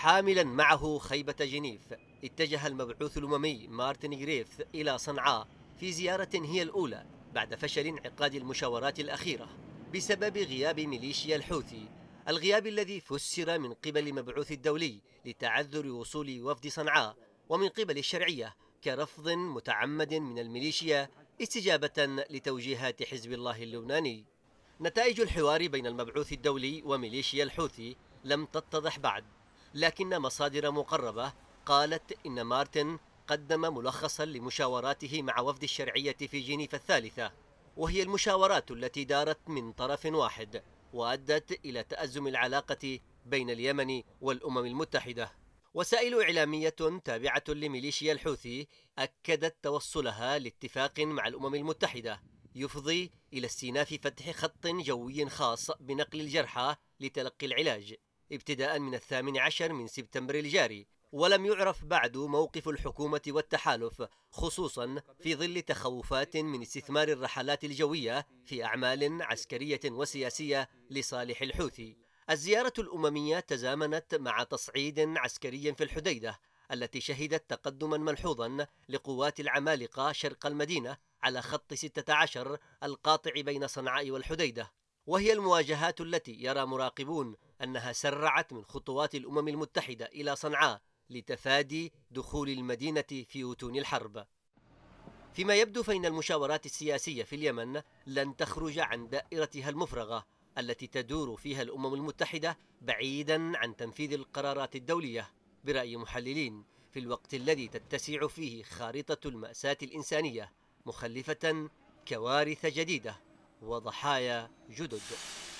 حاملا معه خيبة جنيف اتجه المبعوث الأممي مارتن جريفث إلى صنعاء في زيارة هي الأولى بعد فشل انعقاد المشاورات الأخيرة بسبب غياب ميليشيا الحوثي الغياب الذي فسر من قبل المبعوث الدولي لتعذر وصول وفد صنعاء ومن قبل الشرعية كرفض متعمد من الميليشيا استجابة لتوجيهات حزب الله اللبناني نتائج الحوار بين المبعوث الدولي وميليشيا الحوثي لم تتضح بعد لكن مصادر مقربة قالت إن مارتن قدم ملخصا لمشاوراته مع وفد الشرعية في جنيف الثالثة وهي المشاورات التي دارت من طرف واحد وأدت إلى تأزم العلاقة بين اليمن والأمم المتحدة وسائل إعلامية تابعة لميليشيا الحوثي أكدت توصلها لاتفاق مع الأمم المتحدة يفضي إلى استئناف فتح خط جوي خاص بنقل الجرحى لتلقي العلاج ابتداء من الثامن عشر من سبتمبر الجاري ولم يعرف بعد موقف الحكومة والتحالف خصوصا في ظل تخوفات من استثمار الرحلات الجوية في أعمال عسكرية وسياسية لصالح الحوثي الزيارة الأممية تزامنت مع تصعيد عسكري في الحديدة التي شهدت تقدما ملحوظا لقوات العمالقة شرق المدينة على خط 16 القاطع بين صنعاء والحديدة وهي المواجهات التي يرى مراقبون أنها سرعت من خطوات الأمم المتحدة إلى صنعاء لتفادي دخول المدينة في وتون الحرب فيما يبدو فإن المشاورات السياسية في اليمن لن تخرج عن دائرتها المفرغة التي تدور فيها الأمم المتحدة بعيدا عن تنفيذ القرارات الدولية برأي محللين في الوقت الذي تتسع فيه خارطة المأساة الإنسانية مخلفة كوارث جديدة وضحايا جدد